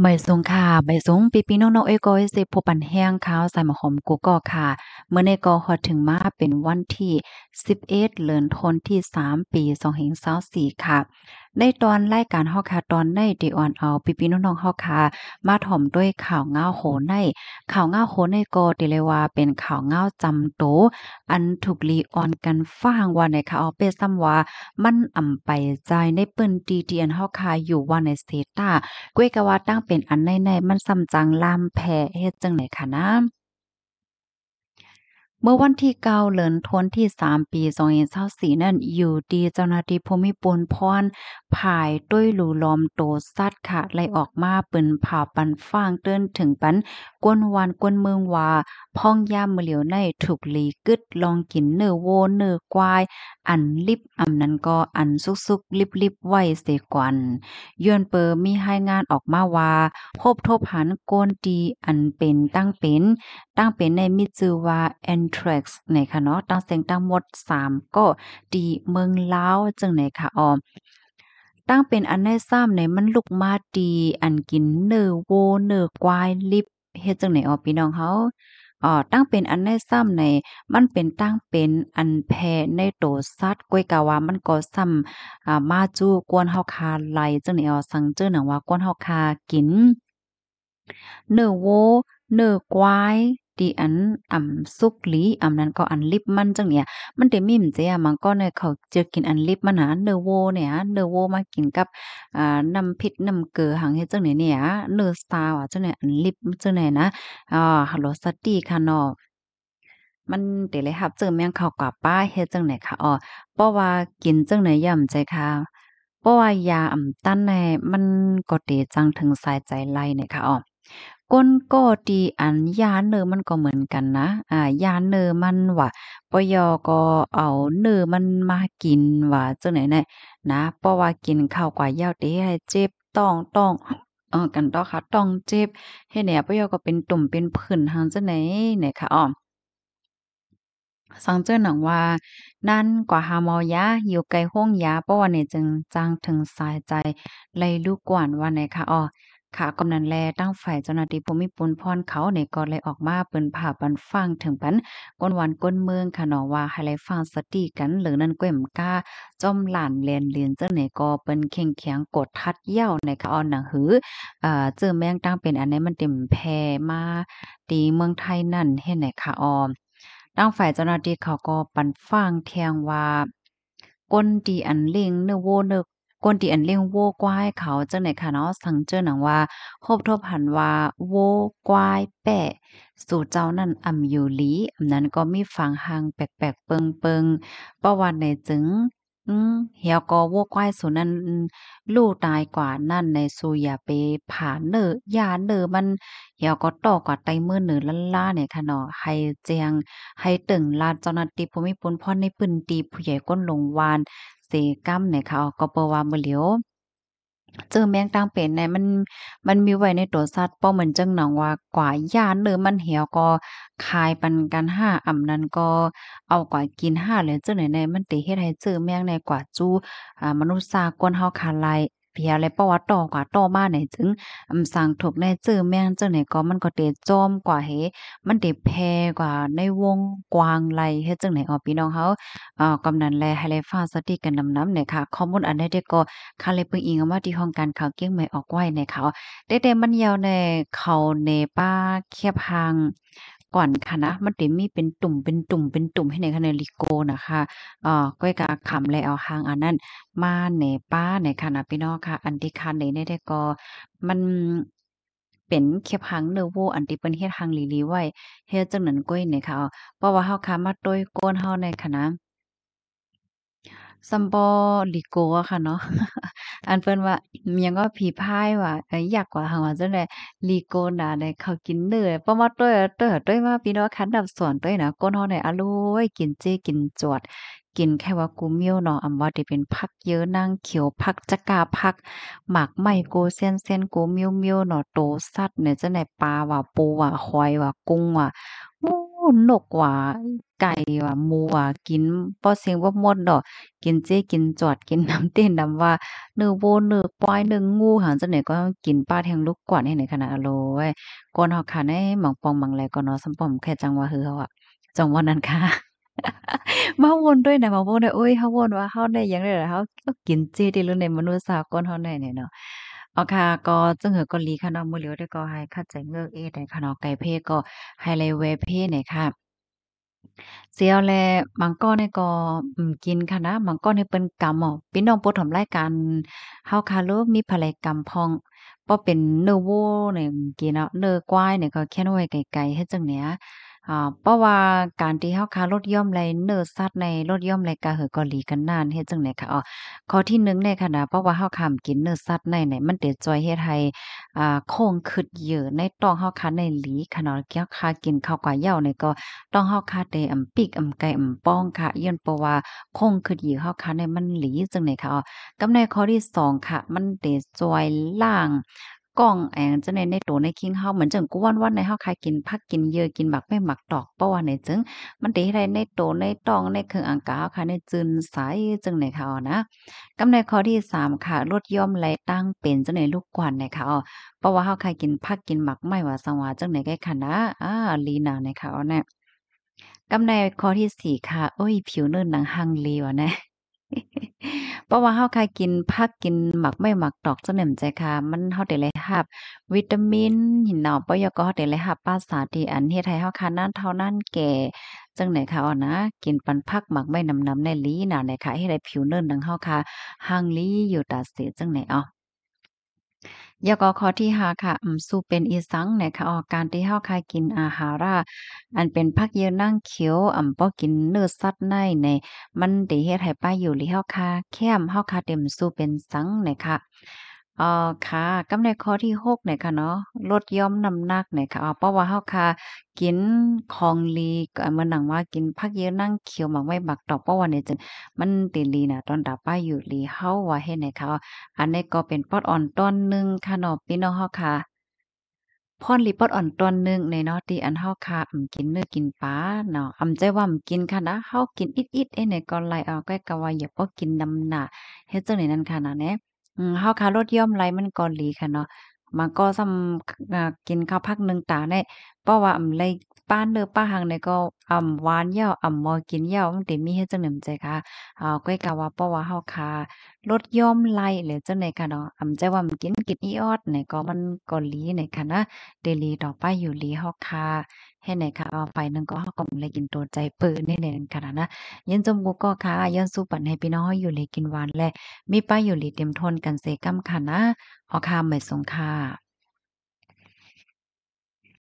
ไม่สงค่ะไม่สงปีปีน้องๆเอโกเสิผู้ปันแห้งข้าวใส่หมหอมกูก็ค่ะเมื่อในกอหอดถึงมาเป็นวันที่11เดือนธันที่3ปี2ส2 4ค่ะในตอนรายการฮอค่ะตอนในดีออนเอาปีปีน้องงฮอค่ะมาถ่อมด้วยข่าวเงาโหในข่าวเงาโหในกอติเลว่าเป็นข่าวเงาจำโตอันถูกลีออนกันฟัางว่าในค่ะเอาเปซ้ำว่ามันอ่ำไปใจในเปิ้นตีเดียนฮอค่ะอยู่ว่าในเซต้ากวยกาว่าตั้งเป็นอันในๆ มันซ้ำจัง ลามแพ้เฮ็ดจังได๋คะนะเมื่อวันที่เก้าเหลินทนที่สามปีสองเอ็นเศร้าสี่นั่นอยู่ดีเจ้าหน้าที่ภูมิปูนพรผายด้วยหลูลอมโตซัดค่ะไล่ออกมาปืนผ่าปันฟางเตือนถึงปัน กวนวานกวนเมืองว่าพ่องย่ามมือเหลียวใน ถูกลีกึด ลองกินเนื้อโวเนื้อกวาย อันลิบอำนั้นก็อันซุกซุกลิบลิบไหวเสกวันยอนเปอมีให้งานออกมาว่าพบทบหันโกนดีอันเป็นตั้งเป็นตั้งเป็นในมิจือว่าแอนทรักส์ในค่ะเนาะ ตั้งเสียงตั้งหมดสามก็ดีเมืองเล้าจึงหนค่ะออม ตั้งเป็นอันได้ซ้ำในมันลุกมาดีอันกินเนื้อโวเนื้อควายลิบเฮ็ดจังไหนออพี่น้องเฮาออตั้งเป็นอันได้ซ้ำในมันเป็นตั้งเป็นอันแพในโตซัดก้ยกาว่ามันก็ซ้ำอ่ามาจู้กวนเฮาคาไหลจังไหนอ๋อสังเจอหนังว่ากวนเฮาคากิน เนื้อโวเนื้อควายตีอันอ่ำซุกหลีอ่ำนั้นก็อันลิบมันจังเนี่ยมันเดมิมเจ้ามันก็เนี่ยเขาเจอกินอันลิบมันหาเนื้อโวเนี่ยเนื้อโวมากินกับอ่าน้ำพิษน้ำเกลือหางเฮ็ดจังเนี่ยเนี่ยเนื้อสตาร์ว่ะจังเนี่ยอันลิบจังเนี่ยนะอ่าฮัลโหลสตีค่ะเนาะมันเดี๋ยวเลยครับเจอแมงเขากว่าป้าเฮ็ดจังไหนค่ะอ๋อเพราะว่ากินจังไหนย่ำใจค่ะเพราะว่ายาอ่ำตั้นในมันก็เดจังถึงสายใจไล่เนี่ยค่ะอ๋อก้นก็ดีอันยาเนอมันก็เหมือนกันนะ อ่า ยาเนอมันว่าปยอก็เอาเนอมันมากินว่าจ้าไหนเนี่ยนะเพราะว่ากินข้าวกว่าเย้าวเด้เจ็บต้องต้องเออกันต่อค่ะ ต้องเจ็บให้เนี่ยปยอก็เป็นตุ่มเป็นผื่นทางจ้าไหนเนี่ยค่ะอ๋อสังเจอหนังว่า นั่นกว่าฮามอยะอยู่ไกลห้องยาเพราะว่าเนี่ยจึงจางถึงสายใจเลยลูกกวนว่าไหนคะอ๋อค่ะกำนันแลตั้งฝ่ายเจ้าหน้าที่ภูมิปุนพรเขาในก่อนเลยออกมาเปิ้นผ่าปันฟังถึงปันก้นวันก้นเมืองค่ะเนาะว่าให้ไลฟังสติกันหรือนั่นก้มก้าจอมหลานเลียนเลียนเจ้าไหนก็เปิ้นเข่งเขียงกดทัดเย้าในค่ะอนหนังหืออ่าเจอแมงตั้งเป็นอันนี้มันเต็มแพมาตีเมืองไทยนั่นเฮ็ดไหนค่ะออมตั้งฝ่ายเจ้าหน้าที่เขาก็ปันฟังเทียงว่าก้นดีอันเล่งเนื้อโวเนื้อกวนที่อันเลี้ยงโวกวายเขาจังไหนค่ะเนาะสังเจ้าหนังว่าพบทบหันว่าโวกวายแปะ สู่เจ้านั่นอำอยู่ลีอำนั้นก็มีฟังหางแปลกๆ เปิงๆประวัตนในจึงอืมเหี่ยวก็วัวควายสุนั้นลูกตายกว่านั่นในสุอย่าไปผ่านเนอยาเนอมัน เหี่ยวก็ต่อกว่าไตมือเหนือล้านล่าเนี่ยค่ะเนาะให้เจียง ให้ตึงลาดเจ้าหน้าที่ภูมิปุนพ่อในปืนตีผู้ใหญ่ก้นลงวานตีกัมในเขาก็เปว่ามือเหลียวเจอแมงตางเป็นในมันมันมีไว้ในตัวสัตว์ป้อเหมือนจังหนองว่ากว่ายานเลือมันเหี่ยวก็คายปันกันห้าอ่ำนั้นก็เอากว่ากินห้าเลยเจ้าไหนในมันตีเฮ็ดให้เจอแมงในกว่าจู้อ่า มนุษย์สากวนเฮาคาไลเพียวเลยเพราะว่าต่อกว่าต่อมาเนี่ยจึงสั่งถูกในจื้อแม่งจอไหนก็มันก็เตะจอมกว่าเฮมันเตแพกว่าในวงกว้างไหลเฮ็ดจอไหนออพี่น้องเขาอ่ากำนันแลให้ไลฟ้าสติกันน้ำนำเนี่ยค่ะข้อมูลอันใดเด็กก็คาเลยเปิงอิงมาที่ห้องการข่าวเกี้ยงใหม่ออกไว้ในเขาได้แต่มันยาวในเขาในป้าเคียบหางก่อนค่ะนะมันเต็มมีเป็นตุ่มเป็นตุ่มเป็นตุ่มให้ในคะแนนลิโกนะคะอ่อก้อยกาขำเลยเอาหางอันนั้นมาเหนป้าในค่ะนะพี่น้องค่ะ อันที่คันในแด่ก็มันเป็นเข็บหังเนโวอันที่เป็นเฮ็ดหังลีลีไว้เฮ็ดจังนั้นก้อยเนี่ยค่ะเพราะว่าเฮาคามาตัวยก้นเฮาในค่ะนะซัมบอลิโกะค่ะเนาะ อันเปินว่ายังก็ผีพายว่าอยากกว่าหาว่าจังได๋ลิโกน่ะได้เขากินเนื้อป้อมาต้วยต้วยต้วยมาพี่น้องคันดับสอนต้วยนะก้นเฮาได้อร่อย กินเจกินจวด กินแค่ว่ากูเมียวเนาะอำว่าที่เป็นผักเยอะนั่งเขียวผักจักาผัก หมากไม้โกเส้นเส้นกูเมียวมิยวเนาะโตสัตว์เนี่ยจังได้ปลาว่าปูว่าหอยว่ากุ้งว่านกววาไก่ว่าหมูว่ากินป้อเสียงบ่ามดดอก กินเจกินจอดกินน้ำเต้นน้ำว่าเนื้อโวเนื้อควายเนื้องูหางจังไหนก็กินป้าแทงลูกกวาดให้ในขนาดอร่ไยก่อนเฮาคาะในหมองปองหมังแลก็เนาะสำป้อมแค่จังว่าเฮาอ่ะจังว่านั้นค่ะมาวนด้วยนะมาวนด้วยโอ้ยเฮาวนว่าเฮาได้หยังได้ล่ะเฮากินเจได้ล้ในมนุษย์สาวก่อนเฮาได้เนี่ยเนาะอเคก็จึงเหือก็ลีค่ะเนาะมือเหลียวได้ก็ให้คัดใจเงือกเอได้ค่ะนาะไก่เพก็ให้เลเวเพไหนค่ะ เสียวแลมังก้อนในก็อกินค่ะนะมังก้อนในเป็นกำอ๋อพี่น้องปรดถมรายการเฮาคาร์ลมีภผไหลกำพองป้อเป็นเนื้อวัวเนี่ยกินเนาะเนื้อควายเนี่ยก็แค่น้อยไก่ๆเฮ็จังเนี้ยอ่าเพราะว่าการที่เฮาคารถย่อมไรเนื้อซัดในรถย่อมไรกะเหือกอลีกันนานเฮ็ดจังไดคะอ๋อข้อที่1นค่ะนะเพราะว่าเฮาค้ากินเนื้อซัดในไหนมันเตจ่อยเฮ็ดให้อ่าโค้งขึ้นเยอะในต้องเฮาคาในหลี ขนาดเกี่ยวคากินข้าวกว่าเหย้าในก็ต้องเฮาคาเตอำปิกอำไก่อำป้องค่ะย้อนเพราะว่าโค้งขึ้นเยอะเฮาคาในมันหลีจังไดนคะอ๋อกำในข้อที่2ค่ะมันเตจ่อยล่างก้องแองจะในในตัวในคิงเฮาเหมือนจังกวนวันในเฮาคายกินผักกินเยอะกินบักไม่หมักดอกเพราะว่าในจึง มันดีไรในตัวในตองในเครื่องอังกาค่ะ ในจืนสายจึงในเขานะกำในข้อที่สามค่ะลดย่อมไหลตั้งเป็นจังในลูกกวนในเขาเพราะว่าเฮาคายกินผักกินหมักไม่ว่าสงวาจังในแก่ค่ะนะอ่าลีนาในเขาเนี่ยกำในข้อที่สี่ค่ะ โอ้ย ผิวเนื้อหนังหังลีวะนะราะว่าเฮาคายกินผักกินหมักไม่หมักดอกจะเหน่มใจค่ะ มันเฮาได้เลยรับ วิตามินหินหนอปยกเฮาได้เลยรับป้าสาทีอันเฮ็ดให้เฮาคานั่นเท่านั้นแก่จังไหนค่ะอ๋อนะกินปันผักหมักไม่นำนำในลีน่ะไหนค่ะให้ได้ผิวเนิ่นดังเฮาค่ะห่างลีอยู่ตาเสียจังไหนอ๋อยากอข้อที่หาค่ะอืมสู้เป็นอีสังเนค่ะออกการที่เฮาคายกินอาหาราอันเป็นพักเยอะนั่งเขียวอ่ำ้อกินเนื้อสัตว์ในในมันตีเฮ็ดให้ป้าอยู่ หรือเฮาคาแค้มเฮาคาเต็มสู้เป็นสังเนี่ยค่ะอ๋อค่ะ กำในข้อที่6เนี่ยค่ะเนาะลดย่อมน้ำหนักเนี่ยค่ะอ๋อเพราะว่าเฮาค่ะ กินของลีก็เหมือนหนังว่ากินผักเยอะนั่งเขียวหมักไว้บักตอกเพราะว่าเนี่ยจังมันติลีน่ะตอนดับป้าอยู่ลีเฮาว่าเฮ็ดให้เขาอันนี้ก็เป็นปอดอ่อนต้นหนึงค่ะเนาะพี่น้องเฮาค่ะพอนลีปอดอ่อนตอนนึงในเนาะที่อันเฮาค่ะอำกินเนื้อกินปลาเนาะอำใจว่าอำกินค่ะนะเฮากินอิดๆเอ้เนก็ไลลเอาใกล้กะว่าอย่าบ่กินน้ำหนักเฮ็ดจังได๋นั่นค่ะนะเนี่อืข้าวขาลดย่อมไหลมันก่อหลีค่ะเนาะมันก็ซ้ำอ่ากินข้าวพักหนึ่งตาได้เพราะว่าอำไลป้านเดอป้าหังในก็อ่ำหวานเย้าอ่ำมอ กินเย้ามันติมีเฮ็ดจังหนึ่งใจค่ะอ่าก้อยกะว่าป้าว่าเฮาค่ะลดย่อมไล่หรือจังไหนค่ะเนาะ อ่ำใจว่ามันกินกินอีออดี่นก็มันก็ลีในค่ะนะ เดลีดอกป้าอยู่ลีเฮาค่ะให้ไหนค่ะ เอาไปนึงก็เฮาก็เลยกินตัวใจปืนนี่แหละค่ะนะยันจมกูก็ค่ะยันสู้ปันให้พี่น้องอยู่เลยกินหวานและมีป้าอยู่ลีเต็มทนกันเสกำค่ะนะออค่ะไม่สงค่ะ